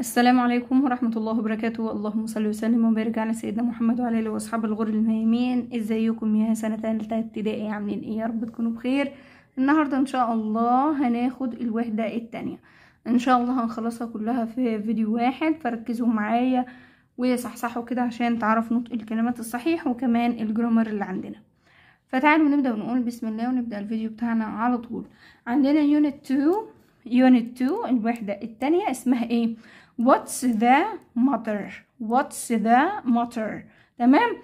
السلام عليكم ورحمة الله وبركاته اللهم صل وسلم وبارك على سيدنا محمد وعلى آله وأصحاب الغر الميامين ازيكم يا سنة تالتة ابتدائي عاملين ايه يا رب تكونوا بخير النهاردة ان شاء الله هناخد الوحدة التانية ان شاء الله هنخلصها كلها في فيديو واحد فركزوا معايا ويصحصحوا كده عشان تعرفوا نطق الكلمات الصحيح وكمان الجرامر اللي عندنا فتعالوا نبدأ ونقول بسم الله ونبدأ الفيديو بتاعنا على طول عندنا يونت 2 يونت 2 الوحدة التانية اسمها ايه What's the matter What's the matter تمام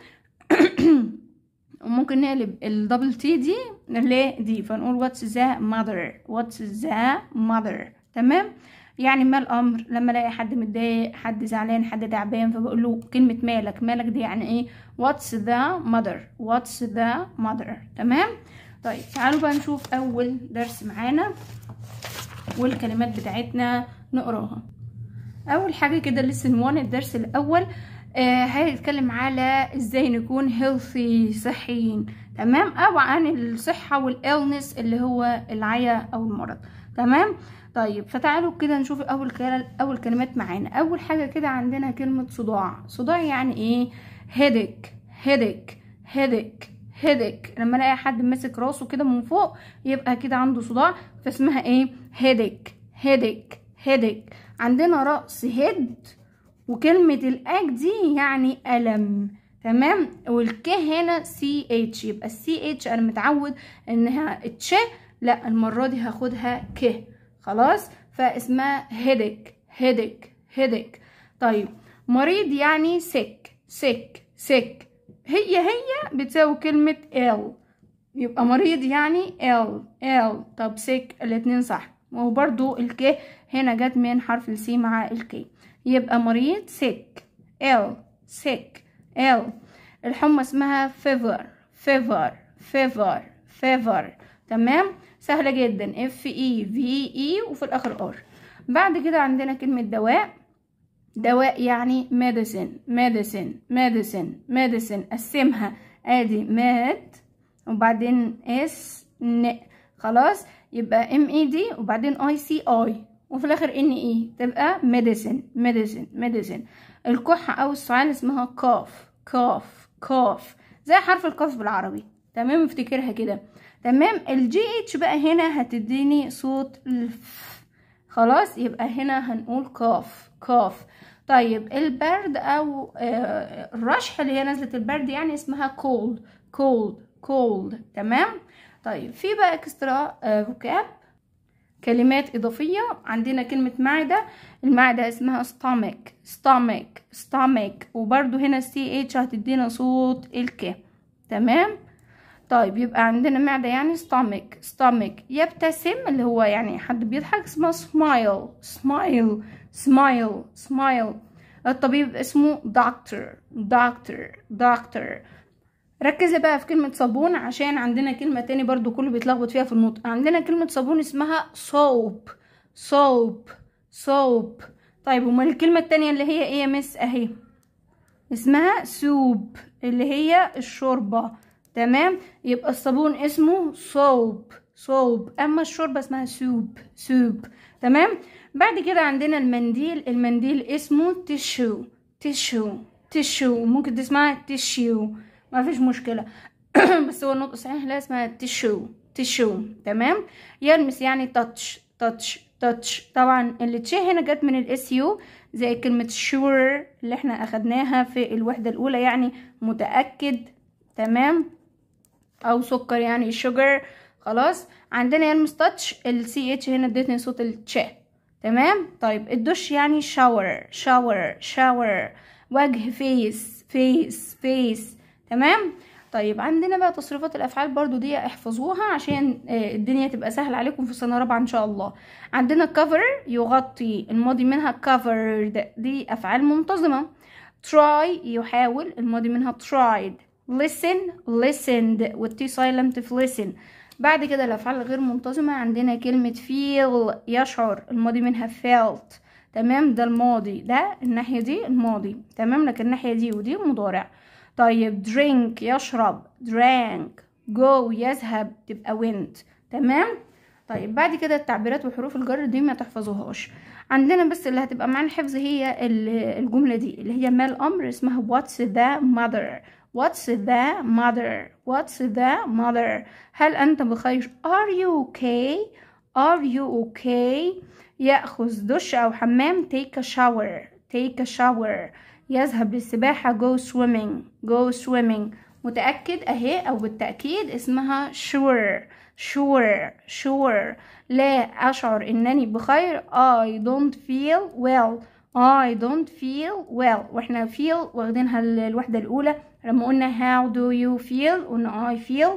وممكن نقلب الدبل تي دي لدي فنقول what's the matter? what's the matter? تمام يعني ما الامر لما الاقي حد متضايق حد زعلان حد تعبان فبقول له كلمه مالك مالك دي يعني ايه what's the matter? what's the matter? تمام طيب تعالوا بقى نشوف اول درس معانا والكلمات بتاعتنا نقراها اول حاجه كده لسن 1 الدرس الاول آه هيتكلم على ازاي نكون هيلثي صحيين تمام او عن الصحه والالنس اللي هو العيا او المرض تمام طيب فتعالوا كده نشوف اول اول كلمات معانا اول حاجه كده عندنا كلمه صداع صداع يعني ايه هيدك هيدك هيدك هيدك لما الاقي حد ماسك راسه كده من فوق يبقى كده عنده صداع فاسمها ايه هيدك هيدك هيدك عندنا رأس هيد وكلمة الأك دي يعني ألم تمام والك هنا سي اتش يبقى السي اتش انا متعود انها اتش لا المرة دي هاخدها ك خلاص فاسمها هيدك هيدك هيدك طيب مريض يعني سك سك سك هي هي بتساوي كلمة ال يبقى مريض يعني ال ال طب سك الاتنين صح وبرضو الكي هنا جت من حرف السي مع الكي يبقى مريض سيك ال سيك ال الحمى اسمها فيفر فيفر فيفر فيفر تمام سهلة جدا اف اي في اي وفي الآخر ار بعد كده عندنا كلمة دواء دواء يعني ميديسن ميديسن ميديسن ميديسن قسمها ادي ماد وبعدين اس ن خلاص يبقى ام اي دي وبعدين اي سي اي وفي الاخر ان اي e تبقى ميديسن ميديسن ميديسن الكحة او السعال اسمها كاف كاف كاف زي حرف الكاف بالعربي تمام افتكرها كده تمام الجي اتش بقى هنا هتديني صوت الف خلاص يبقى هنا هنقول كاف كاف طيب البرد او آه، الرشح اللي هي نزلة البرد يعني اسمها كولد كولد كولد تمام طيب في بقى اكسترا آه، فوكاب كلمات إضافية عندنا كلمة معدة المعدة اسمها ستامك ستامك ستامك وبرده هنا السي اتش هتدينا صوت الك تمام طيب يبقى عندنا معدة يعني ستامك ستامك يبتسم اللي هو يعني حد بيضحك اسمه سمايل سمايل سمايل سمايل الطبيب اسمه دكتور دكتور دكتور ركز بقى في كلمة صابون عشان عندنا كلمة تاني برضو كله بيتلخبط فيها في النطق عندنا كلمة صابون اسمها صوب صوب صوب طيب امال الكلمة التانية اللي هي ايه يا مس اهي اسمها سوب اللي هي الشوربة تمام يبقى الصابون اسمه صوب صوب اما الشوربة اسمها سوب سوب تمام بعد كده عندنا المنديل المنديل اسمه تشو تشو تشو ممكن تسمعها تشيو ما فيش مشكله بس هو النطق الصحيح لا اسمها تشو تشو تمام يلمس يعني تاتش تاتش تاتش طبعا تشي هنا جت من الاس يو زي كلمه شور اللي احنا اخدناها في الوحده الاولى يعني متاكد تمام او سكر يعني شوجر خلاص عندنا يلمس تاتش السي اتش هنا اديتني صوت التش تمام طيب الدش يعني شاور شاور شاور وجه فيس فيس فيس تمام طيب عندنا بقى تصريفات الافعال برضو دي احفظوها عشان آه، الدنيا تبقى سهله عليكم في سنه رابعه ان شاء الله عندنا cover يغطي الماضي منها covered دي افعال منتظمه try يحاول الماضي منها tried listen listened والتي silent في listen بعد كده الافعال الغير منتظمه عندنا كلمه feel يشعر الماضي منها felt تمام ده الماضي ده الناحيه دي الماضي تمام لكن الناحيه دي ودي مضارع طيب drink يشرب drank go يذهب تبقى went تمام طيب بعد كده التعبيرات وحروف الجر دي ما تحفظوهاش عندنا بس اللي هتبقى معانا حفظ هي الجمله دي اللي هي ما الامر اسمها what's the mother what's the mother what's the mother هل انت بخير are you okay are you okay ياخذ دش او حمام take a shower take a shower يذهب للسباحة go swimming go swimming متأكد أهي أو بالتأكيد اسمها sure sure sure لا أشعر إنني بخير I don't feel well I don't feel well واحنا feel واخدينها الوحدة الأولى لما قلنا how do you feel قلنا I feel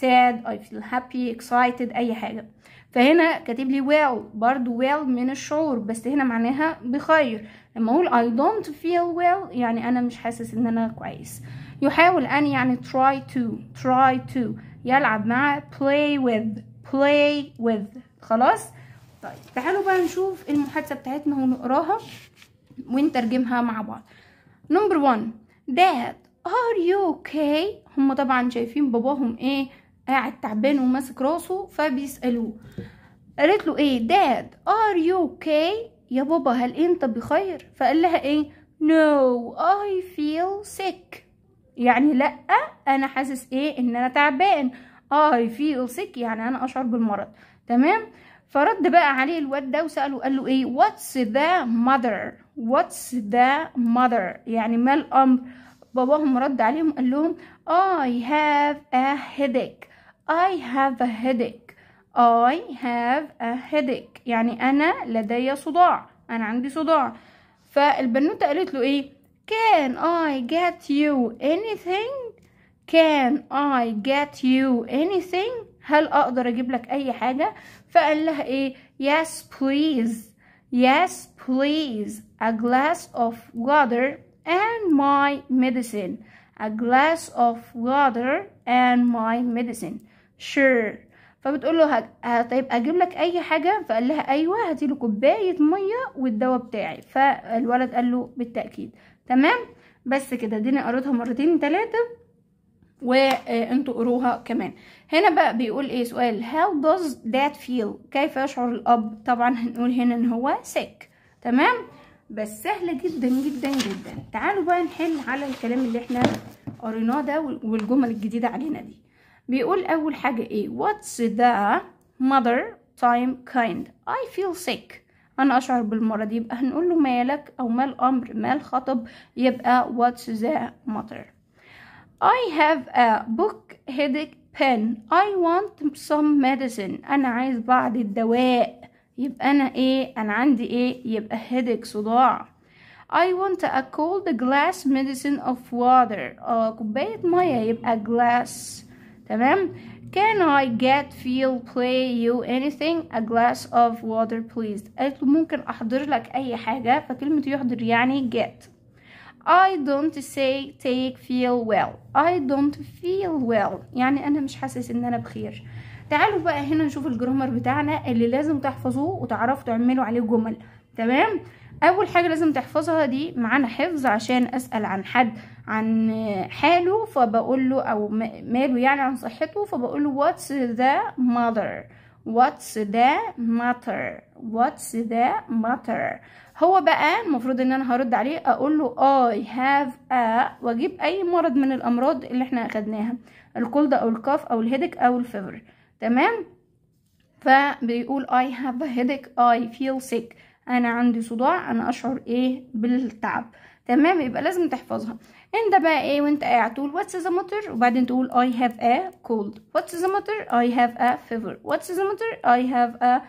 sad I feel happy excited أي حاجة فهنا كاتب لي well برضو well من الشعور بس هنا معناها بخير لما اقول I don't feel well يعني انا مش حاسس ان انا كويس يحاول ان يعني try to try to يلعب مع play with play with خلاص طيب تعالوا بقى نشوف المحادثه بتاعتنا ونقراها ونترجمها مع بعض نمبر 1 dad are you okay هم طبعا شايفين باباهم ايه قاعد تعبان وماسك راسه فبيسالوه قالت له ايه داد ار يو اوكي يا بابا هل انت بخير فقال لها ايه no I feel sick يعني لا انا حاسس ايه ان انا تعبان I feel sick يعني انا اشعر بالمرض تمام فرد بقى عليه الواد ده وسأله قال له ايه what's the mother what's the mother يعني ما الامر باباهم رد عليهم قال لهم I have a headache I have a headache I have a headache يعني أنا لدي صداع أنا عندي صداع فالبنوتة قالت له إيه Can I get you anything Can I get you anything هل أقدر أجيب لك أي حاجة فقال لها إيه Yes please Yes please a glass of water and my medicine a glass of water and my medicine sure فبتقول له طيب اجيب لك اي حاجه فقال لها ايوه هاتي له كوبايه ميه والدواء بتاعي فالولد قال له بالتاكيد تمام بس كده اديني قريتها مرتين ثلاثه وانتوا آه، قروها كمان هنا بقى بيقول ايه سؤال how does that feel كيف يشعر الاب طبعا هنقول هنا ان هو sick تمام بس سهله جدا جدا جدا تعالوا بقى نحل على الكلام اللي احنا قريناه ده والجمل الجديده علينا دي بيقول أول حاجة إيه What's the mother time kind I feel sick أنا أشعر بالمرض يبقى هنقول له مالك أو ما الأمر ما الخطب يبقى What's the mother I have a book headache pen I want some medicine أنا عايز بعض الدواء يبقى أنا إيه أنا عندي إيه يبقى headache صداع I want a cold glass medicine of water آه كوباية مية يبقى glass تمام can I get feel play you anything a glass of water please قالت له ممكن احضر لك اي حاجة فكلمة يحضر يعني get I don't say take feel well I don't feel well يعني انا مش حاسس ان انا بخير تعالوا بقى هنا نشوف الجرامر بتاعنا اللي لازم تحفظوه وتعرفوا تعملوا عليه جمل تمام اول حاجة لازم تحفظها دي معانا حفظ عشان اسأل عن حد عن حاله فبقول له او ماله يعني عن صحته فبقول له what's the mother what's the matter what's the matter هو بقى المفروض ان انا هرد عليه اقول له I have a واجيب اي مرض من الامراض اللي احنا اخدناها الكولد او الكاف او الهيدك او الفيفر تمام فبيقول I have a headache I feel sick انا عندي صداع انا اشعر ايه بالتعب تمام يبقى لازم تحفظها ان ده بقى ايه وانت قاعد تقول واتس ذا ماتر وبعدين تقول اي هاف ا كولد واتس ذا ماتر اي هاف ا فيفر واتس ذا ماتر اي هاف ا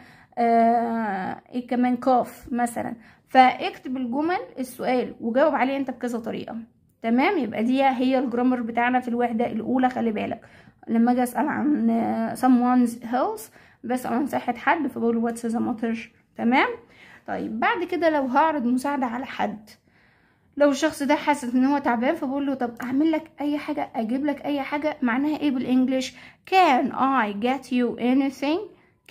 ايه كمان كاف مثلا فاكتب الجمل السؤال وجاوب عليه انت بكذا طريقه تمام يبقى دي هي الجرامر بتاعنا في الوحده الاولى خلي بالك لما اجي اسال عن someone's health بسال عن صحه حد فبقول what's the matter تمام طيب بعد كده لو هعرض مساعده على حد لو الشخص ده حاسس ان هو تعبان فبقول له طب اعمل لك اي حاجه اجيب لك اي حاجه معناها ايه بالانجلش can i get you anything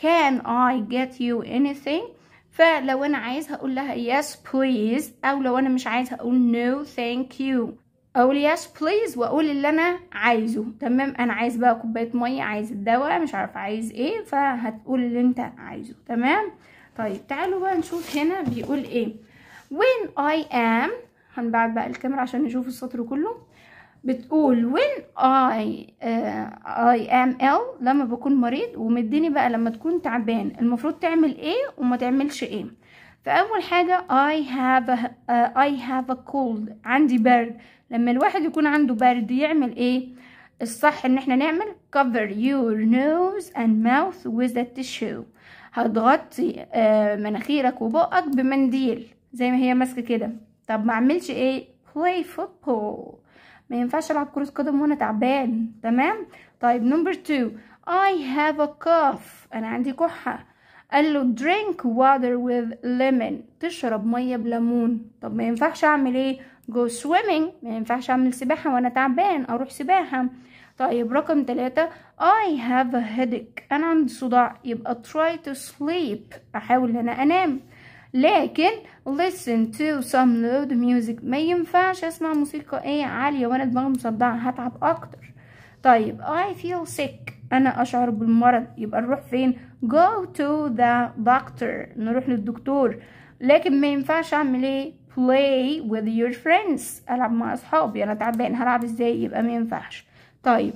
can i get you anything فلو انا عايز هقول لها yes please او لو انا مش عايز هقول no thank you اقول yes please واقول اللي انا عايزه تمام انا عايز بقى كوبايه ميه عايز الدواء مش عارفه عايز ايه فهتقول اللي انت عايزه تمام طيب تعالوا بقى نشوف هنا بيقول ايه when i am هنبعد بقى الكاميرا عشان نشوف السطر كله بتقول when I uh, I am ill لما بكون مريض ومديني بقى لما تكون تعبان المفروض تعمل ايه وما تعملش ايه فاول حاجه I have a, uh, I have a cold عندي برد لما الواحد يكون عنده برد يعمل ايه الصح ان احنا نعمل cover your nose and mouth with a tissue هتغطي uh, مناخيرك وبقك بمنديل زي ما هي ماسكه كده طب ما اعملش ايه play football ما ينفعش العب كرة قدم وانا تعبان تمام طيب نمبر 2 اي هاف ا cough انا عندي كحة قال له drink water with lemon تشرب ميه بليمون طب ما ينفعش اعمل ايه go swimming ما ينفعش اعمل سباحة وانا تعبان اروح سباحة طيب رقم تلاتة I have a headache أنا عندي صداع يبقى try to sleep أحاول أن أنا أنام لكن listen to some loud music ما ينفعش اسمع موسيقى ايه عالية وانا دماغي مصدعة هتعب اكتر طيب I feel sick انا اشعر بالمرض يبقى نروح فين go to the doctor نروح للدكتور لكن ما ينفعش اعمل ايه play with your friends العب مع اصحابي انا تعبان هلعب ازاي يبقى ما ينفعش طيب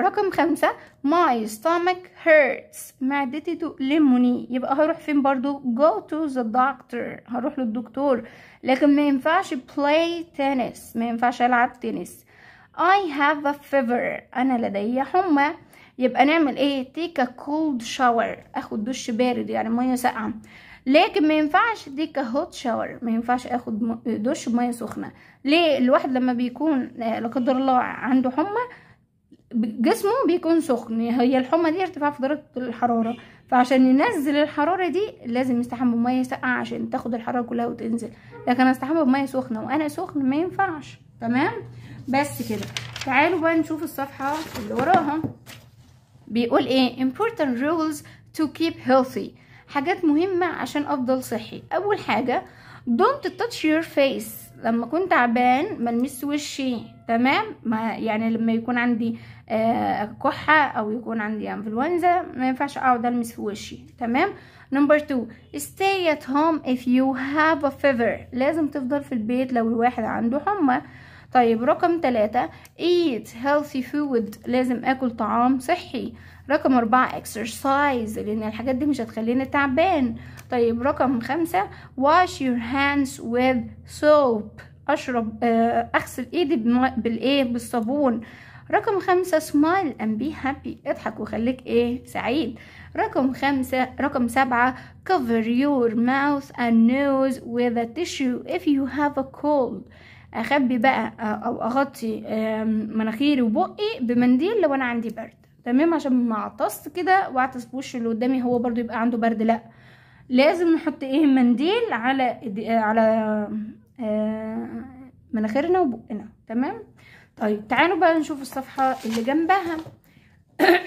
رقم خمسة my stomach hurts معدتي تؤلمني يبقى هروح فين برضو go to the doctor هروح للدكتور لكن ما ينفعش play tennis ما ينفعش ألعب تنس I have a fever أنا لدي حمى يبقى نعمل ايه take a cold shower اخد دش بارد يعني مية ساقعة لكن ما ينفعش ديك هوت شاور ما ينفعش اخد دش بميه سخنه ليه الواحد لما بيكون لا قدر الله عنده حمى جسمه بيكون سخن هي الحمى دي ارتفاع في درجة الحرارة فعشان ننزل الحرارة دي لازم يستحمى بمية ساقعة عشان تاخد الحرارة كلها وتنزل لكن استحمى بمية سخنة وانا سخن ما ينفعش تمام بس كده تعالوا بقى نشوف الصفحة اللي وراها بيقول ايه important rules to keep healthy حاجات مهمة عشان افضل صحي اول حاجة don't touch your face لما اكون تعبان ملمس وشي تمام ما يعني لما يكون عندي آه كحه او يكون عندي انفلونزا ما ينفعش اقعد المس في وشي تمام نمبر 2 stay at home if you have a fever لازم تفضل في البيت لو الواحد عنده حمى طيب رقم 3 eat healthy food لازم اكل طعام صحي رقم 4 exercise لأن الحاجات دي مش هتخلينا تعبان طيب رقم خمسة wash your hands with soap اشرب آه، اغسل ايدي بالايه بالصابون رقم خمسة smile and be happy اضحك وخليك ايه سعيد رقم خمسة رقم سبعة cover your mouth and nose with a tissue if you have a cold اخبي بقى آه، او اغطي مناخيري وبقي بمنديل لو انا عندي برد تمام عشان ما اعطس كده واعطس بوش اللي قدامي هو برضو يبقى عنده برد لا لازم نحط ايه منديل على على آه، مناخيرنا وبقنا تمام طيب تعالوا بقى نشوف الصفحة اللي جنبها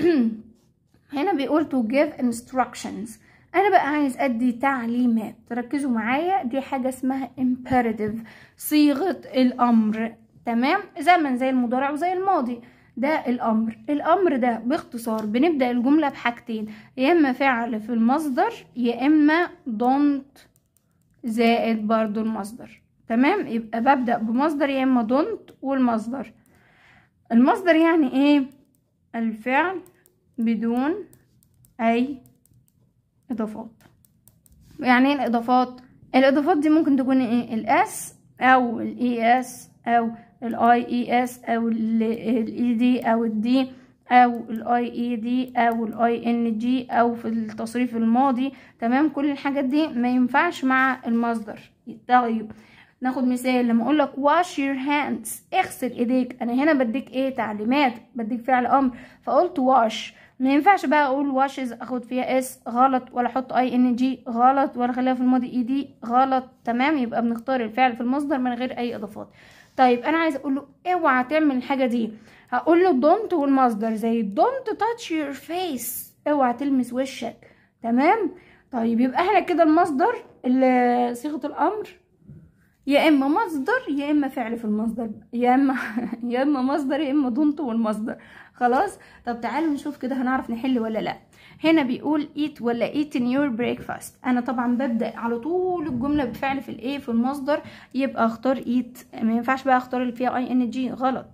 هنا بيقول to give instructions انا بقى عايز ادي تعليمات ركزوا معايا دي حاجة اسمها imperative صيغة الامر تمام زمن زي المضارع وزي الماضي ده الأمر الأمر ده باختصار بنبدأ الجملة بحاجتين يا إما فعل في المصدر يا إما دونت زائد برضو المصدر تمام يبقى ببدأ بمصدر يا إما دونت والمصدر المصدر يعني إيه الفعل بدون أي إضافات يعني إيه الإضافات الإضافات دي ممكن تكون إيه الأس أو الإي أس e أو الاي اي اس او الاي دي او الدي او الاي اي دي او الاي ان جي او في التصريف الماضي تمام كل الحاجات دي ما ينفعش مع المصدر طيب ناخد مثال لما اقول لك wash your hands اغسل ايديك انا هنا بديك ايه تعليمات بديك فعل امر فقلت wash ما ينفعش بقى اقول washes اخد فيها اس غلط ولا احط اي ان جي غلط ولا اخليها في الماضي اي e دي غلط تمام يبقى بنختار الفعل في المصدر من غير اي اضافات طيب انا عايزه اقول له اوعى تعمل الحاجه دي هقول له دونت والمصدر زي دونت تاتش يور فيس اوعى تلمس وشك تمام طيب يبقى احنا كده المصدر صيغه الامر يا اما مصدر يا اما فعل في المصدر يا اما يا اما مصدر يا اما دونت والمصدر خلاص طب تعالوا نشوف كده هنعرف نحل ولا لا هنا بيقول eat ولا eat in your breakfast انا طبعا ببدا على طول الجمله بفعل في الايه في المصدر يبقى اختار eat ما ينفعش بقى اختار اللي فيها اي ان جي غلط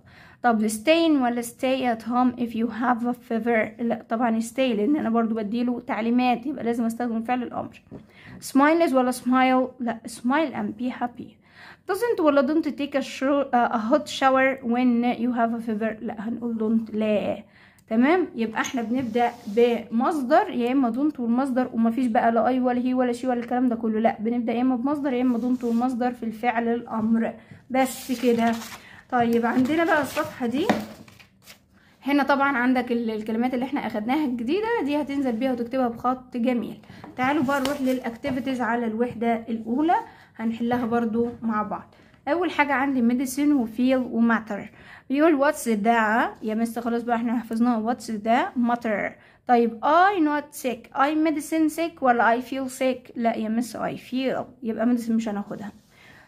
طب staying ولا stay at home if you have a fever لا طبعا stay لان انا برضو بديله تعليمات يبقى لازم استخدم فعل الامر smiles ولا smile لا smile and be happy doesn't ولا don't take a, show, a hot shower when you have a fever لا هنقول don't لا تمام يبقى احنا بنبدا بمصدر يا اما دونت والمصدر ومفيش بقى لا اي ولا هي ولا شي ولا الكلام ده كله لا بنبدا يا اما بمصدر يا اما دونت والمصدر في الفعل الامر بس كده طيب عندنا بقى الصفحه دي هنا طبعا عندك الكلمات اللي احنا اخدناها الجديده دي هتنزل بيها وتكتبها بخط جميل تعالوا بقى نروح للاكتيفيتيز على الوحده الاولى هنحلها برضو مع بعض اول حاجه عندي ميديسين وفيل وماتر بيقول واتس ذا يا مستر خلاص بقى احنا حفظناه واتس ذا ماتر طيب اي نوت سيك اي ميديسين سيك ولا اي فيل سيك لا يا مس اي فيل يبقى ميديسين مش هناخدها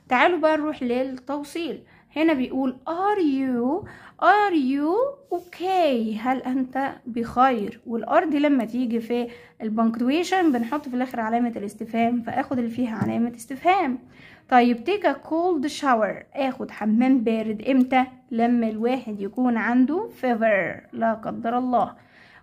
تعالوا بقى نروح للتوصيل هنا بيقول ار يو ار يو اوكي هل انت بخير والار دي لما تيجي في البنكتويشن بنحط في الاخر علامه الاستفهام فاخد اللي فيها علامه استفهام طيب take a cold shower اخد حمام بارد امتى لما الواحد يكون عنده fever لا قدر الله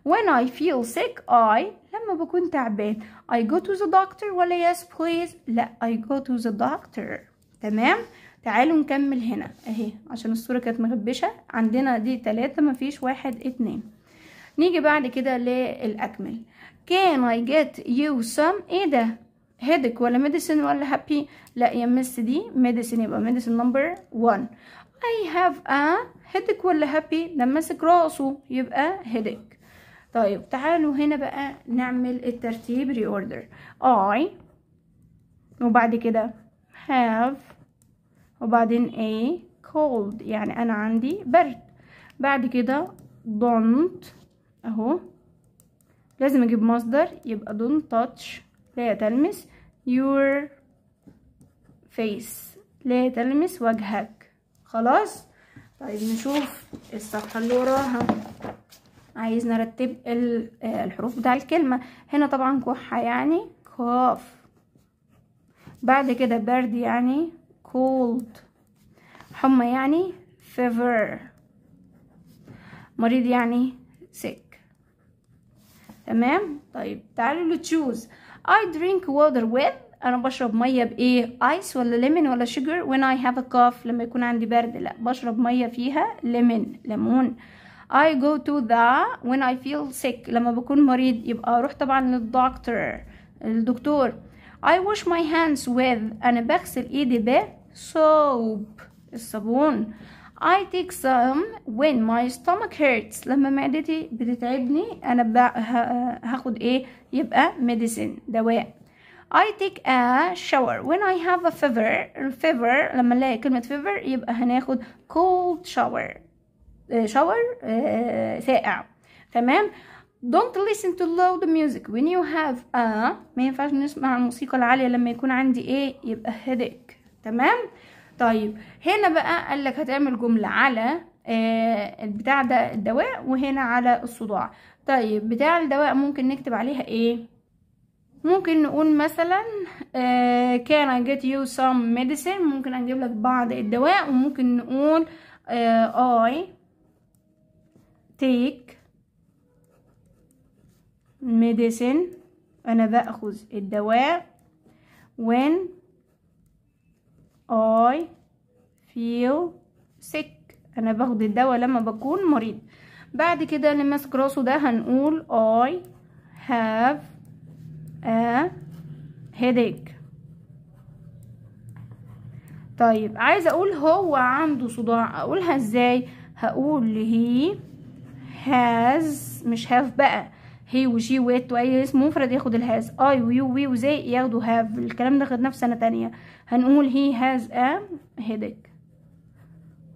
when I feel sick I لما بكون تعبان I go to the doctor ولا yes please لا I go to the doctor تمام تعالوا نكمل هنا اهي عشان الصورة كانت مغبشة عندنا دي تلاتة مفيش واحد اتنين نيجي بعد كده للأكمل can I get you some ايه ده هيدك ولا ميديسن ولا هابي لا يا مس دي ميديسن يبقى ميديسن نمبر 1 اي هاف ا هيدك ولا هابي ده ماسك راسه يبقى هيدك طيب تعالوا هنا بقى نعمل الترتيب ري اوردر اي وبعد كده هاف وبعدين اي كولد يعني انا عندي برد بعد كده دونت اهو لازم اجيب مصدر يبقى دونت تاتش لا تلمس your face لا تلمس وجهك خلاص طيب نشوف الصفحة اللي وراها عايز نرتب آه، الحروف بتاع الكلمة هنا طبعا كحة يعني كاف بعد كده برد يعني cold حمى يعني fever مريض يعني sick تمام طيب تعالوا لتشوز I drink water with انا بشرب ميه بايه ايس ولا ليمون ولا شجر when I have a cough لما يكون عندي برد لا بشرب ميه فيها ليمون ليمون I go to the when I feel sick لما بكون مريض يبقى اروح طبعا للدكتور الدكتور I wash my hands with أنا بغسل إيدي بصوب الصابون I take some when my stomach hurts لما معدتي بتتعبني انا هاخد ايه يبقى medicine دواء I take a shower when I have a fever fever لما نلاقي كلمة fever يبقى هناخد cold shower shower ساقع تمام don't listen to loud music when you have a ما ينفعش نسمع الموسيقى العالية لما يكون عندي ايه يبقى headache تمام طيب هنا بقى قال لك هتعمل جمله على آه البتاع ده الدواء وهنا على الصداع طيب بتاع الدواء ممكن نكتب عليها ايه ممكن نقول مثلا كان آه، I get you some medicine ممكن نجيب لك بعض الدواء وممكن نقول آه، I take medicine انا باخذ الدواء when I feel sick أنا باخد الدواء لما بكون مريض بعد كده اللي ماسك راسه ده هنقول I have a headache طيب عايزه اقول هو عنده صداع اقولها ازاي هقول هي هاز مش هاف بقى هي وشي ويت واي اسم مفرد ياخد الهاز اي ويو وي وزي ياخدوا هاف الكلام ده خدناه في سنه تانية هنقول هي هاز ا هيدك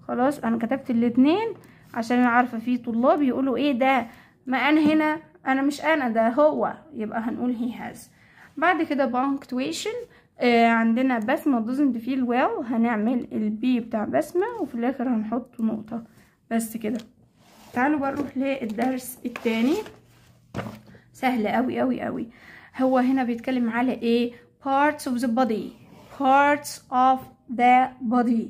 خلاص انا كتبت الاتنين عشان انا عارفه في طلاب يقولوا ايه ده ما انا هنا انا مش انا ده هو يبقى هنقول هي هاز بعد كده بانكتويشن آه عندنا بسمة doesn't feel well هنعمل البي بتاع بسمة وفي الاخر هنحط نقطة بس كده تعالوا بقى نروح للدرس التاني سهل قوي قوي قوي هو هنا بيتكلم على ايه parts of the body parts of the body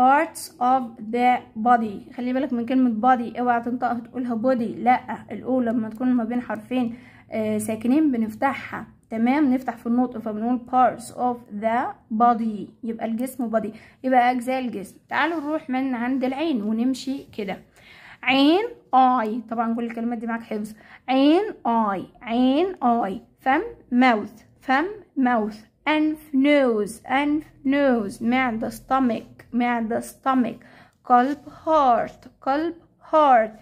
parts of the body خلي بالك من كلمة body اوعى تنطقها تقولها body لا الأولى لما تكون ما بين حرفين آه ساكنين بنفتحها تمام نفتح في النطق فبنقول parts of the body يبقى الجسم body يبقى اجزاء الجسم تعالوا نروح من عند العين ونمشي كده عين اي طبعا كل الكلمات دي معاك حفظ عين اي عين اي فم mouth فم mouth أنف نوز أنف نوز معدة ستمك معدة ستمك قلب هارت قلب هارت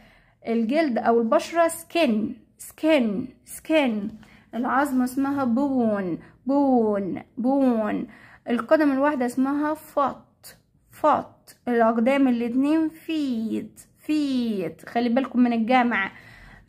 الجلد أو البشرة سكن سكن سكن العظمة اسمها بون بون بون القدم الواحدة اسمها فط فط الأقدام الاتنين فيت فيت خلي بالكم من الجامعة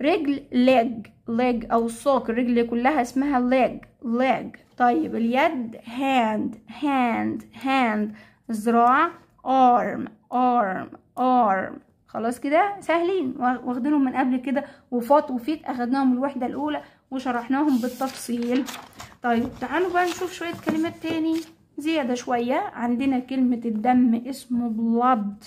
رجل ليج ليج أو ساق الرجل كلها اسمها ليج ليج طيب اليد hand hand hand زراع arm arm arm خلاص كده سهلين واخدينهم من قبل كده وفات وفيت اخدناهم الوحده الاولى وشرحناهم بالتفصيل طيب تعالوا بقى نشوف شويه كلمات تاني زياده شويه عندنا كلمه الدم اسمه بلاد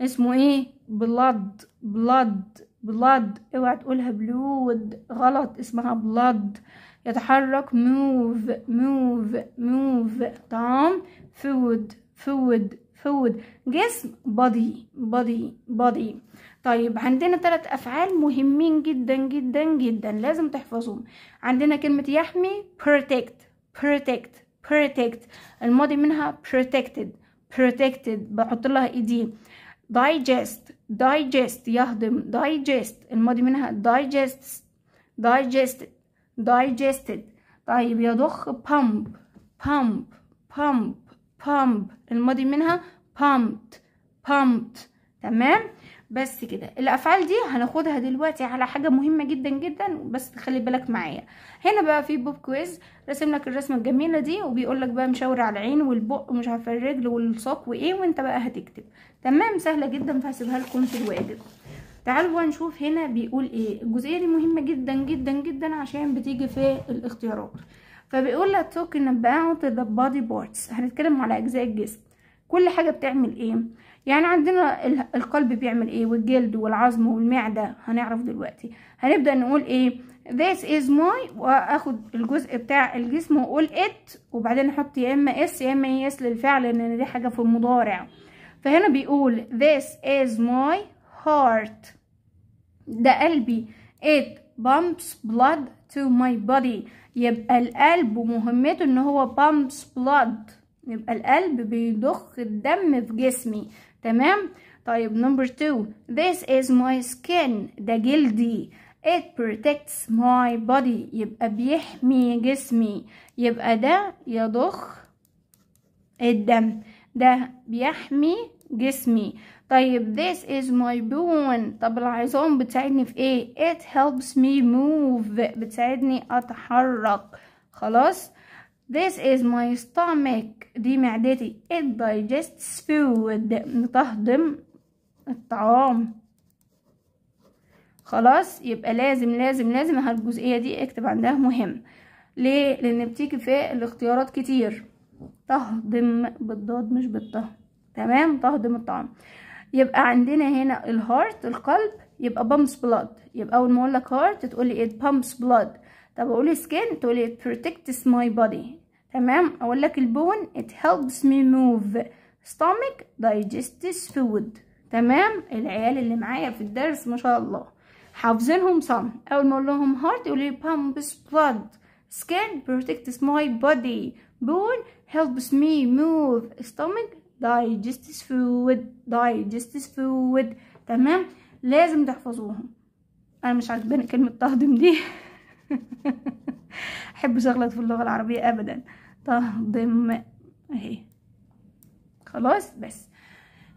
اسمه ايه بلاد بلاد بلاد اوعى تقولها بلود غلط اسمها بلاد يتحرك move move move تمام food food food جسم body body body طيب عندنا ثلاث افعال مهمين جدا جدا جدا لازم تحفظهم عندنا كلمه يحمي protect protect protect الماضي منها protected protected بحط لها ايديه digest digest يهضم digest الماضي منها digest digest digested طيب يضخ pump pump pump pump الماضي منها pumped pumped تمام بس كده الافعال دي هناخدها دلوقتي على حاجه مهمه جدا جدا بس تخلي بالك معايا هنا بقى في بوب كويز رسم لك الرسمه الجميله دي وبيقول لك بقى مشاور على العين والبق ومش عارفه الرجل والساق وايه وانت بقى هتكتب تمام سهله جدا فهسيبها لكم في الواجب تعالوا بقى نشوف هنا بيقول ايه الجزئيه دي مهمه جدا جدا جدا عشان بتيجي في الاختيارات فبيقول لك توكن اباوت ذا بودي بارتس هنتكلم على اجزاء الجسم كل حاجه بتعمل ايه يعني عندنا القلب بيعمل ايه والجلد والعظم والمعده هنعرف دلوقتي هنبدا نقول ايه this is my واخد الجزء بتاع الجسم واقول it وبعدين احط يا اما اس يا اما يس إيه؟ للفعل لان دي حاجه في المضارع فهنا بيقول this is my heart ده قلبي it pumps blood to my body يبقى القلب مهمته ان هو pumps blood يبقى القلب بيضخ الدم في جسمي تمام طيب نمبر two this is my skin ده جلدي it protects my body يبقى بيحمي جسمي يبقى ده يضخ الدم ده بيحمي جسمي طيب this is my bone طب العظام بتساعدني في ايه it helps me move بتساعدني اتحرك خلاص this is my stomach دي معدتي it digests food بتهضم الطعام خلاص يبقى لازم لازم لازم هالجزئية دي اكتب عندها مهم ليه لان بتيجي في الاختيارات كتير تهضم بالضاد مش بالطه تمام تهضم الطعام يبقى عندنا هنا الهارت القلب يبقى بامبس بلاد يبقى اول ما اقول لك هارت تقول لي it pumps blood طب اقول سكين تقول لي it protects my body تمام اقول لك البون it helps me move stomach digests food تمام العيال اللي معايا في الدرس ما شاء الله حافظينهم صم اول ما اقول لهم هارت يقولي لي pumps blood skin protects my body bone helps me move stomach digestive fluid digestive fluid تمام لازم تحفظوهم انا مش عاجباني كلمه تهضم دي احب اغلط في اللغه العربيه ابدا تهضم اهي خلاص بس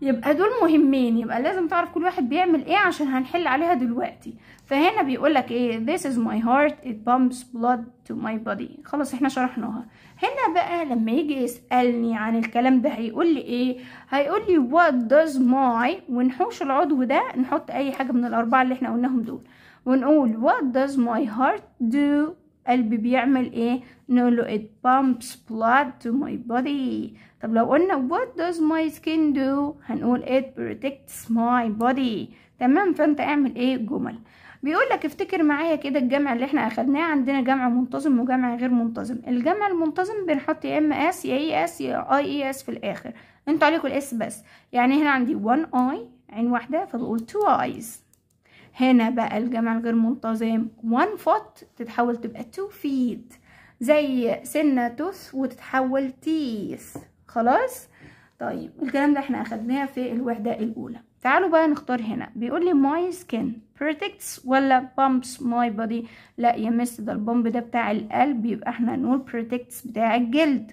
يبقى دول مهمين يبقى لازم تعرف كل واحد بيعمل ايه عشان هنحل عليها دلوقتي فهنا بيقولك ايه this is my heart it pumps blood to my body خلاص احنا شرحناها هنا بقى لما يجي يسألني عن الكلام ده هيقول لي ايه هيقول لي what does my ونحوش العضو ده نحط اي حاجة من الاربعة اللي احنا قلناهم دول ونقول what does my heart do قلبي بيعمل ايه نقول له it pumps blood to my body طب لو قلنا what does my skin do هنقول it protects my body تمام فانت اعمل ايه جمل بيقول لك افتكر معايا كده الجمع اللي احنا اخدناه عندنا جمع منتظم وجمع غير منتظم الجمع المنتظم بنحط يا اما اس يا اي e, اس يا اي اي اس في الاخر انتوا عليكم الاس بس يعني هنا عندي 1 اي عين واحده فبقول 2 ايز هنا بقى الجمع الغير منتظم 1 فوت تتحول تبقى تو فيت زي سنة توس وتتحول تيس خلاص طيب الكلام ده احنا اخدناه في الوحدة الاولى تعالوا بقى نختار هنا بيقول لي ماي سكين protects ولا pumps my body لا يا مس ده البامب ده بتاع القلب يبقى احنا نقول protects بتاع الجلد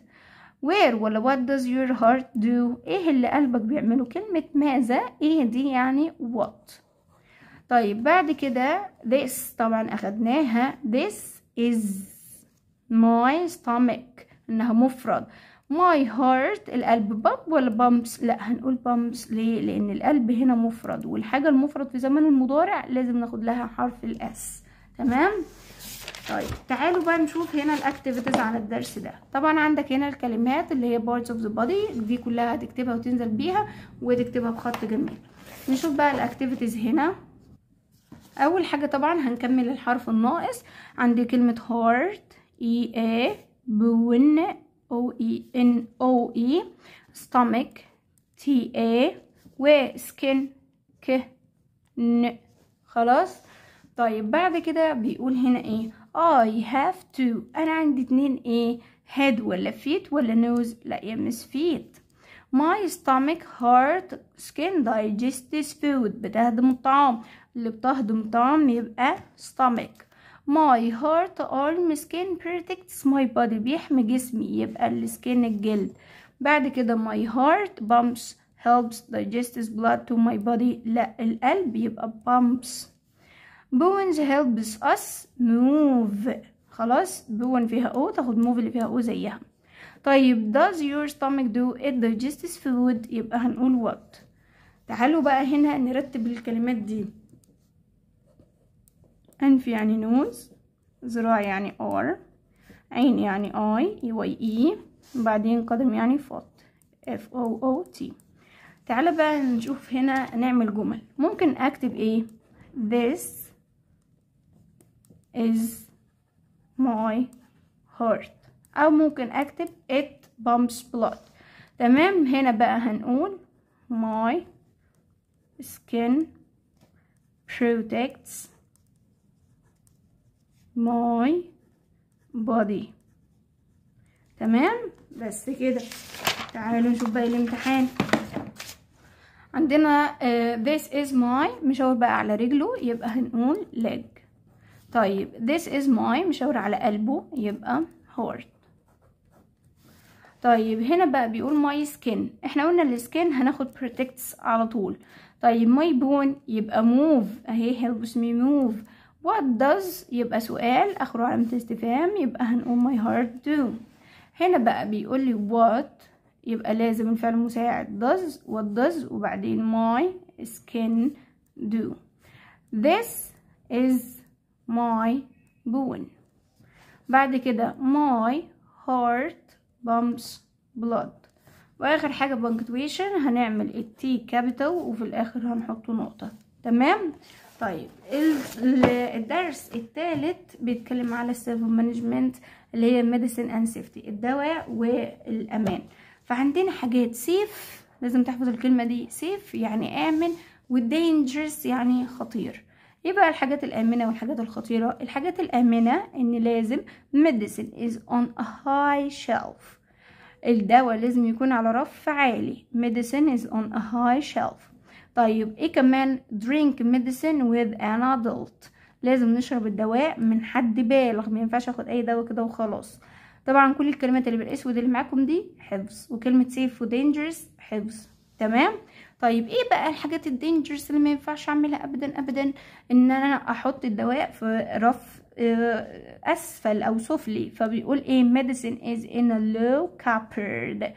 where ولا what does your heart do ايه اللي قلبك بيعمله كلمة ماذا ايه دي يعني what طيب بعد كده this طبعا اخدناها this is my stomach انها مفرد my heart القلب بامب ولا بامبس لا هنقول بامبس ليه لان القلب هنا مفرد والحاجه المفرد في زمن المضارع لازم ناخد لها حرف الاس تمام طيب تعالوا بقى نشوف هنا الاكتيفيتيز على الدرس ده طبعا عندك هنا الكلمات اللي هي parts of the body دي كلها هتكتبها وتنزل بيها وتكتبها بخط جميل نشوف بقى الاكتيفيتيز هنا اول حاجه طبعا هنكمل الحرف الناقص عندي كلمه هارت اي ا بون او اي ان او اي stomach تي و وسكن ك ن خلاص طيب بعد كده بيقول هنا ايه I have to انا عندي اتنين ايه head ولا feet ولا nose لا يا مس feet my stomach heart skin this food بتهضم الطعام اللي بتهضم الطعام يبقى stomach my heart arm skin protects my body بيحمي جسمي يبقى السكين الجلد بعد كده my heart bumps helps digest blood to my body لا القلب يبقى bumps bones helps us move خلاص بون فيها او تاخد move اللي فيها او زيها طيب does your stomach do it digests food يبقى هنقول what تعالوا بقى هنا نرتب الكلمات دي أنف يعني نوز ذراع يعني ار عين يعني اي واي اي بعدين قدم يعني فوت اف او او تي تعالى بقى نشوف هنا نعمل جمل ممكن أكتب إيه This is my heart او ممكن اكتب it bumps blood تمام هنا بقى هنقول my skin protects my body تمام بس كده تعالوا نشوف بقى الامتحان عندنا uh, this is my مشاور بقى على رجله يبقى هنقول leg طيب this is my مشاور على قلبه يبقى heart طيب هنا بقى بيقول ماي سكين احنا قلنا السكين هناخد بروتكتس على طول طيب ماي بون يبقى موف اهي هيلبس مي موف وات داز يبقى سؤال اخره علامة استفهام يبقى هنقول ماي هارت دو هنا بقى بيقول لي وات يبقى لازم الفعل المساعد داز وات داز وبعدين ماي سكن دو ذس از ماي بون بعد كده ماي هارت بامبس بلاد واخر حاجة بانكتويشن هنعمل التي كابيتال وفي الاخر هنحط نقطة تمام طيب الدرس الثالث بيتكلم على السيلف مانجمنت اللي هي ميديسين اند سيفتي الدواء والامان فعندنا حاجات سيف لازم تحفظ الكلمة دي سيف يعني آمن والدينجرس يعني خطير ايه بقى الحاجات الآمنة والحاجات الخطيرة الحاجات الآمنة ان لازم medicine is on a high shelf الدواء لازم يكون على رف عالي medicine is on a high shelf طيب ايه كمان drink medicine with an adult لازم نشرب الدواء من حد بالغ ما ينفعش اخد اي دواء كده وخلاص طبعا كل الكلمات اللي بالاسود اللي معاكم دي حفظ وكلمه سيف ودينجرس حفظ تمام طيب ايه بقى الحاجات الدينجرس اللي ما ينفعش اعملها ابدا ابدا ان انا احط الدواء في رف آه، اسفل او سفلي فبيقول ايه medicine is in a low cupboard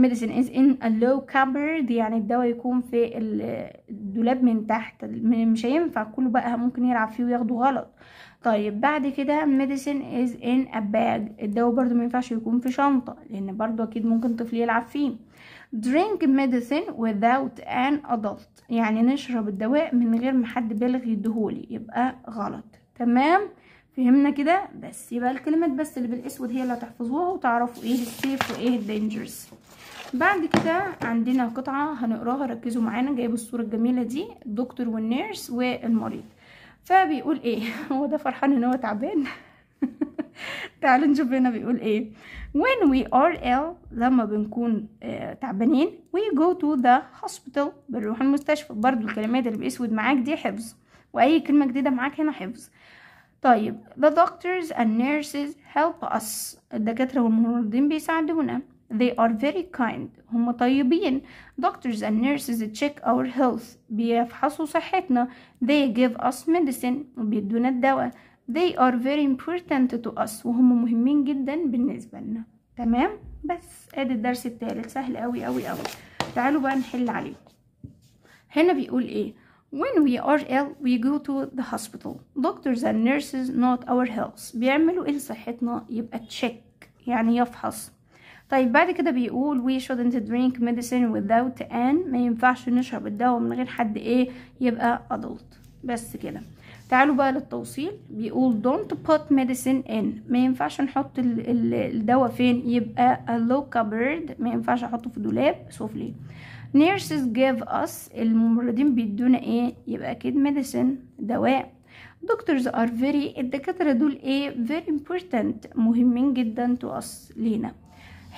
medicine is in a low cupboard يعني الدواء يكون في الدولاب من تحت مش هينفع كله بقى ممكن يلعب فيه وياخده غلط طيب بعد كده medicine is in a bag الدواء برضو ما ينفعش يكون في شنطة لأن برضو أكيد ممكن طفل يلعب فيه drink medicine without an adult يعني نشرب الدواء من غير ما حد بالغ يديهولي يبقى غلط تمام فهمنا كده بس يبقى الكلمات بس اللي بالاسود هي اللي هتحفظوها وتعرفوا ايه السيف وايه الدينجرز بعد كده عندنا قطعة هنقراها ركزوا معانا جايب الصورة الجميلة دي الدكتور والنيرس والمريض فبيقول ايه هو ده فرحان ان هو تعبان تعالوا نشوف هنا بيقول ايه when we are ill لما بنكون آه، تعبانين we go to the hospital بنروح المستشفى برضو الكلمات اللي بيسود معاك دي حفظ واي كلمة جديدة معاك هنا حفظ طيب the doctors and nurses help us الدكاترة والممرضين بيساعدونا They are very kind هم طيبين Doctors and nurses check our health بيفحصوا صحتنا They give us medicine وبيدونا الدواء They are very important to us وهم مهمين جدا بالنسبة لنا تمام بس ادي الدرس التالت سهل قوي قوي قوي تعالوا بقى نحل عليه هنا بيقول ايه When we are ill we go to the hospital Doctors and nurses note our health بيعملوا ايه لصحتنا يبقى check يعني يفحص طيب بعد كده بيقول we shouldn't drink medicine without an ما ينفعش نشرب الدواء من غير حد ايه يبقى adult بس كده تعالوا بقى للتوصيل بيقول don't put medicine in ما ينفعش نحط الدواء فين يبقى a low cupboard ما ينفعش احطه في دولاب سفلي nurses give us الممرضين بيدونا ايه يبقى اكيد medicine دواء doctors are very الدكاترة دول ايه very important مهمين جدا to us لينا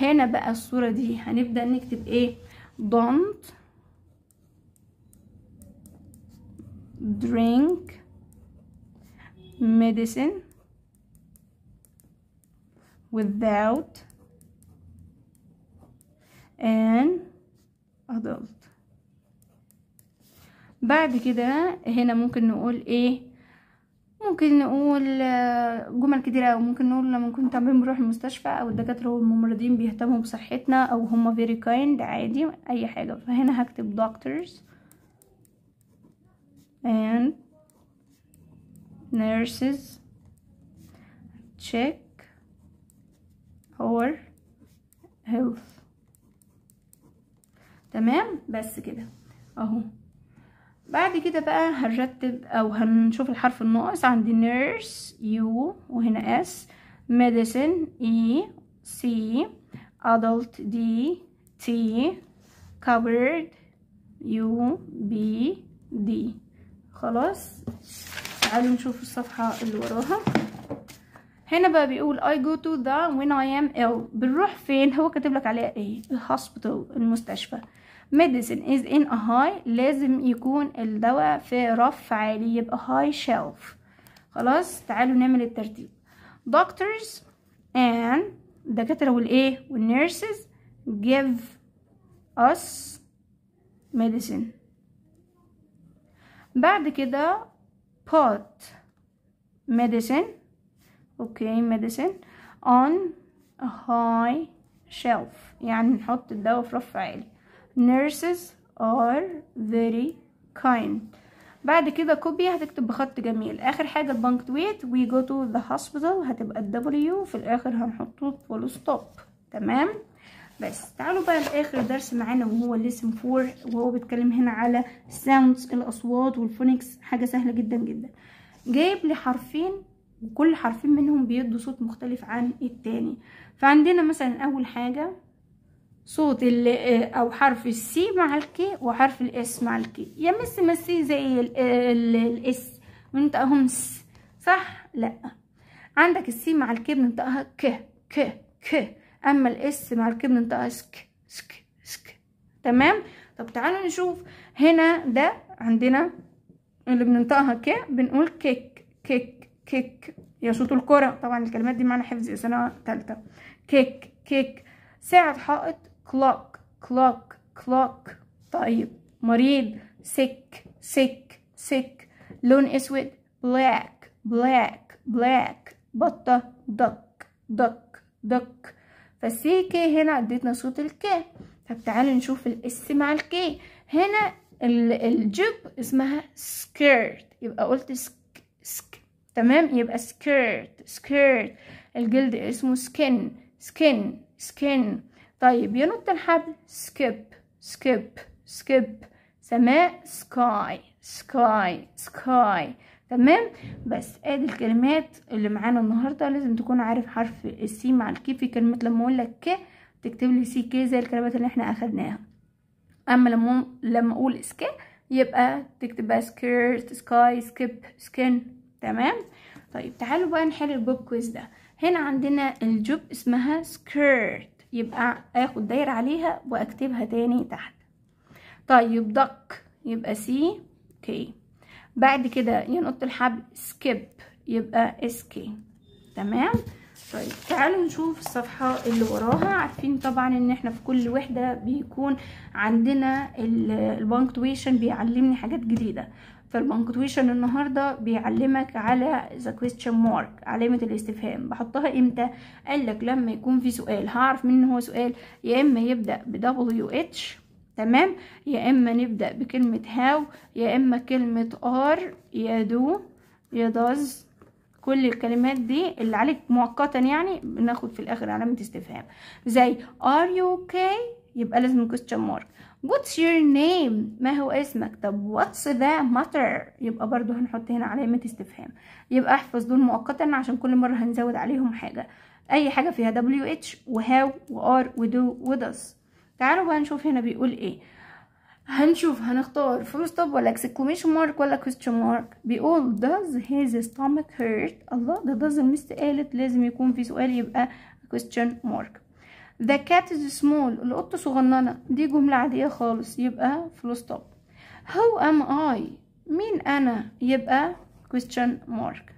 هنا بقى الصورة دي هنبدأ نكتب ايه don't drink medicine without an adult بعد كده هنا ممكن نقول ايه ممكن نقول آه، جمل كتيرة ممكن نقول لما نكون تعبانين بنروح المستشفى او الدكاترة والممرضين بيهتموا بصحتنا او هما very kind عادي اي حاجة فهنا هكتب doctors and nurses check our health تمام بس كده اهو بعد كده بقى هنرتب او هنشوف الحرف الناقص عندي نيرس يو وهنا اس ميديسن اي سي adult دي تي covered يو بي دي خلاص تعالوا نشوف الصفحة اللي وراها هنا بقى بيقول I go to the when I am ill بنروح فين هو كاتب لك عليها ايه الهوسبيتال المستشفى medicine is in a high لازم يكون الدواء في رف عالي يبقى high shelf خلاص تعالوا نعمل الترتيب doctors and الدكاترة والايه والنيرسز give us medicine بعد كده put medicine اوكي medicine on a high shelf يعني نحط الدواء في رف عالي nurses are very kind بعد كده كوبي هتكتب بخط جميل اخر حاجة تويت we go to the hospital هتبقى ال W في الاخر هنحطه فول ستوب تمام بس تعالوا بقى لاخر درس معانا وهو ليسن 4 وهو بيتكلم هنا على ساوندز الاصوات والفونكس حاجه سهله جدا جدا جايب لي حرفين وكل حرفين منهم بيدوا صوت مختلف عن التاني فعندنا مثلا اول حاجه صوت ال آه او حرف السي مع الكي وحرف الاس مع الكي يا مس مسي زي آه الاس بننطقهم س صح لا عندك السي مع الكي بننطقها ك ك ك اما الاس مع الكي بننطقها سك سك سك تمام طب تعالوا نشوف هنا ده عندنا اللي بننطقها ك بنقول كيك كيك كيك يا صوت الكره طبعا الكلمات دي معنى حفظ سنه ثالثه كيك كيك ساعه حائط clock clock clock طيب مريض sick sick sick لون اسود black black black بطة duck duck duck فالسي كي هنا اديتنا صوت الكي طب تعالوا نشوف الاس مع الكي هنا الجب اسمها سكيرت يبقى قلت سك سك تمام يبقى سكيرت سكيرت الجلد اسمه skin skin skin طيب ينط الحبل سكيب سكيب سكيب سماء سكاي سكاي سكاي تمام بس ادي الكلمات اللي معانا النهارده لازم تكون عارف حرف السي مع الكي في كلمه لما اقول لك ك تكتب لي سي كي زي الكلمات اللي احنا اخدناها اما لما لما اقول سكي يبقى تكتب بقى سكيرت سكاي سكيب سكن تمام طيب تعالوا بقى نحل البوب كويز ده هنا عندنا الجوب اسمها سكيرت يبقى اخد دايرة عليها واكتبها تاني تحت طيب دق يبقى سي كي بعد كده ينقط الحبل سكيب يبقى اس كي تمام طيب تعالوا نشوف الصفحة اللي وراها عارفين طبعا ان احنا في كل وحدة بيكون عندنا البانكتويشن بيعلمني حاجات جديدة فالبنكتويشن النهارده بيعلمك على ذا كويستشن مارك علامه الاستفهام بحطها امتى قال لك لما يكون في سؤال هعرف منه هو سؤال يا اما يبدا ب دبليو اتش تمام يا اما نبدا بكلمه هاو يا اما كلمه ار يا دو يا داز كل الكلمات دي اللي عليك مؤقتا يعني بناخد في الاخر علامه استفهام زي ار يو اوكي يبقى لازم كويستشن مارك What's your name ما هو اسمك طب what's the matter يبقى برضو هنحط هنا علامة استفهام يبقى احفظ دول مؤقتا عشان كل مرة هنزود عليهم حاجة اي حاجة فيها wh وهاو وار ودو وذس تعالوا بقى نشوف هنا بيقول ايه هنشوف هنختار فول ستوب ولا اكسكليميشن مارك ولا كويستشن مارك بيقول does his stomach hurt الله ده does المس قالت لازم يكون في سؤال يبقى question mark The cat is small القطة صغننة دي جملة عادية خالص يبقى فلو ستوب How ام اي مين أنا يبقى question mark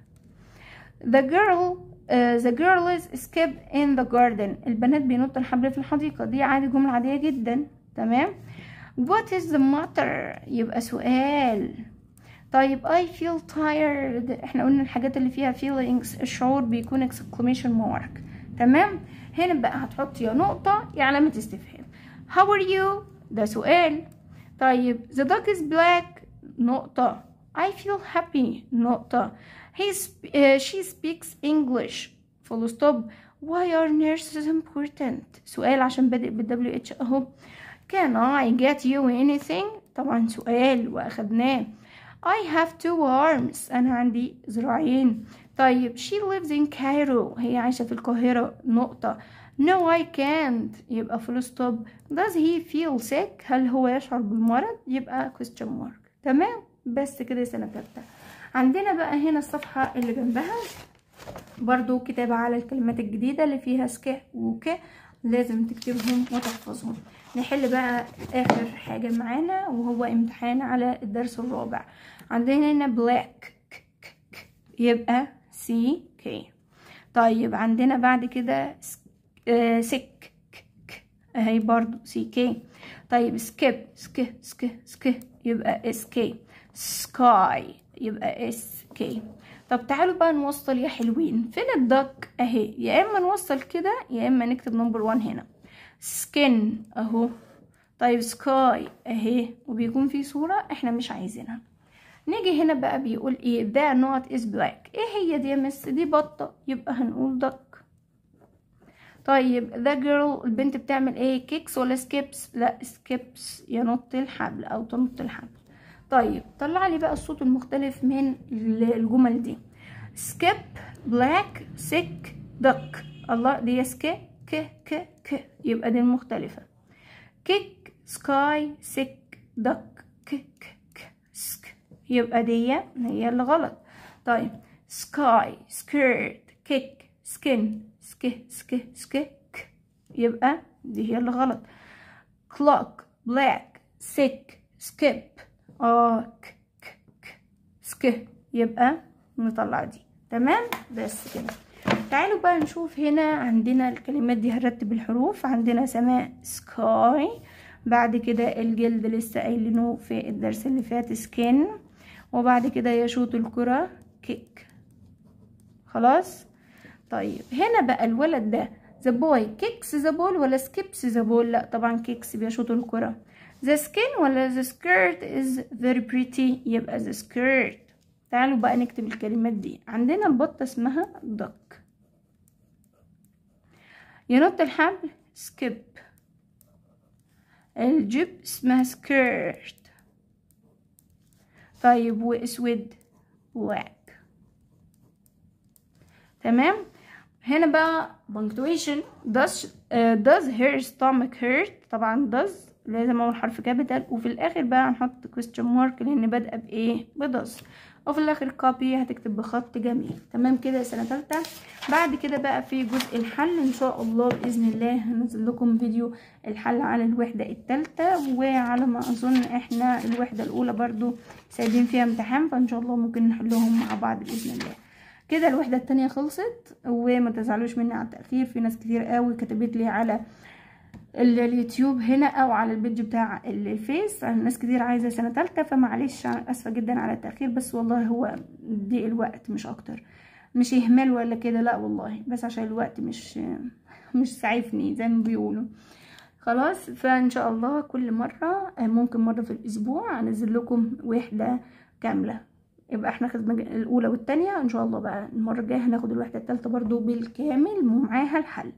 The girl uh, the girl is skip in the garden البنات بينط الحبل في الحديقة دي عادي جملة عادية جدا تمام What is the matter يبقى سؤال طيب I feel tired احنا قلنا الحاجات اللي فيها feelings الشعور بيكون exclamation mark تمام هنا بقى هتحطي نقطة يا علامة استفهام how are you ده سؤال طيب the dog is black نقطة I feel happy نقطة He sp uh, she speaks English full stop why are nurses important سؤال عشان بادئ بال WH اهو can I get you anything طبعا سؤال واخدناه I have two arms أنا عندي ذراعين طيب she lives in Cairo هي عايشة في القاهرة نقطة no I can't يبقى full stop does he feel sick هل هو يشعر بالمرض يبقى question mark تمام بس كده سنة تالتة عندنا بقى هنا الصفحة اللي جنبها برضو كتابة على الكلمات الجديدة اللي فيها سك وك لازم تكتبهم وتحفظهم نحل بقى آخر حاجة معانا وهو امتحان على الدرس الرابع عندنا هنا black يبقى سي كي طيب عندنا بعد كده سك آه، اهي برضو سي كي طيب سكيب سك سك سك يبقى اس كي سكاي يبقى اس كي طب تعالوا بقى نوصل يا حلوين فين الدك اهي يا اما نوصل كده يا اما نكتب نمبر 1 هنا سكن اهو طيب سكاي اهي وبيكون في صورة احنا مش عايزينها نيجي هنا بقى بيقول ايه ذا نوت از بلاك ايه هي دي يا مس دي بطه يبقى هنقول دك طيب ذا جيرل البنت بتعمل ايه كيكس ولا سكيبس لا سكيبس ينط الحبل او تنط الحبل طيب طلع لي بقى الصوت المختلف من الجمل دي سكيب بلاك سك دك الله دي سك ك ك ك يبقى دي المختلفه كيك سكاي سك دك يبقى دي هي اللي غلط طيب سكاي سكيرت كيك سكن سكه سكه سكك يبقى دي هي اللي غلط كلوك بلاك سك سكيب اه ك ك ك سكه يبقى نطلع دي تمام بس كده تعالوا بقى نشوف هنا عندنا الكلمات دي هنرتب الحروف عندنا سماء سكاي بعد كده الجلد لسه قايلينه في الدرس اللي فات سكين وبعد كده يشوط الكرة كيك خلاص طيب هنا بقى الولد ده ذا بوي كيكس ذا بول ولا سكيبس ذا بول لا طبعا كيكس بيشوط الكرة ذا سكين ولا ذا سكيرت از فيري بريتي يبقى ذا سكيرت تعالوا بقى نكتب الكلمات دي عندنا البطة اسمها دك ينط الحبل سكيب الجيب اسمها سكيرت طيب واسود وواك تمام هنا بقى punctuation does uh, does her stomach hurt طبعا does لازم اول حرف كابيتال وفي الاخر بقى هنحط question mark لان بادئه بايه بدز وفي الاخر كوبي هتكتب بخط جميل تمام كده سنه ثالثه بعد كده بقى في جزء الحل ان شاء الله باذن الله هنزل لكم فيديو الحل على الوحده الثالثه وعلى ما اظن احنا الوحده الاولى برضو سايبين فيها امتحان فان شاء الله ممكن نحلهم مع بعض باذن الله كده الوحده الثانيه خلصت وما تزعلوش مني على التاخير في ناس كتير قوي كتبت لي على اليوتيوب هنا او على البيج بتاع الفيس ناس كتير عايزه سنه ثالثه فمعلش اسفه جدا على التاخير بس والله هو ضيق الوقت مش اكتر مش اهمال ولا كده لا والله بس عشان الوقت مش مش سعفني زي ما بيقولوا خلاص فان شاء الله كل مره ممكن مره في الاسبوع انزل لكم وحده كامله يبقى احنا خدنا الاولى والثانيه ان شاء الله بقى المره الجايه هناخد الوحده الثالثه برضو بالكامل ومعاها الحل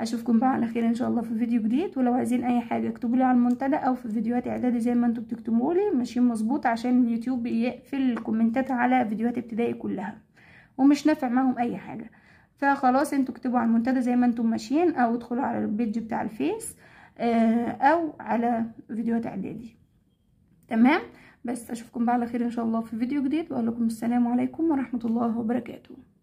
اشوفكم بقى على خير ان شاء الله في فيديو جديد ولو عايزين اي حاجه اكتبوا لي على المنتدى او في فيديوهات اعدادي زي ما انتوا بتكتبوا لي ماشي مظبوط عشان اليوتيوب يقفل الكومنتات على فيديوهات ابتدائي كلها ومش نافع معاهم اي حاجه فخلاص انتوا اكتبوا على المنتدى زي ما انتوا ماشيين او ادخلوا على البيج بتاع الفيس آه، او على فيديوهات اعدادي تمام بس اشوفكم بقى على خير ان شاء الله في فيديو جديد واقول لكم السلام عليكم ورحمه الله وبركاته